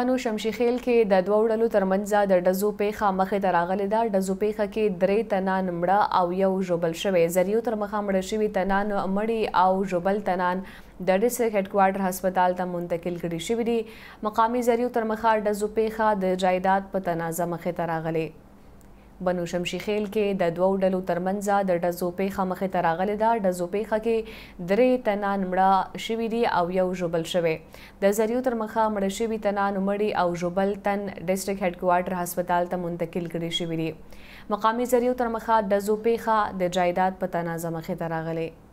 پنو شمشيخیل کې د دوو ډلو ترمنځ د ډزو پیښه مخې ته راغلې ده ډزو پیښه کې درې تنان مړه او یو ژوبل شوی زریو تر مخه مړه شوي تنان مړي او ژوبل تنان د ډسټریکټ هډ کوارټر هسپتال ته منتقل کړي شوي دي مقامي زریو تر مخه ډزو پیښه د جایداد په تنازع مخې ته راغلې بنو شمشیخیل کې د دوو ډلو ترمنځ د ډزو پیښه مخې ته راغلې ده ډزو پیښه کې درې تنان مړه شوي دي او یو ژوبل شوی د زریو تر مخه مړه شوي تنان مړي او ژوبل تن ډیسټریکټ هډ کوارټر هسپتال ته منتقل کړي شوي دي مقامی زریو تر مخه ډزو پیښه د جایداد په تنازع مخې ته راغلې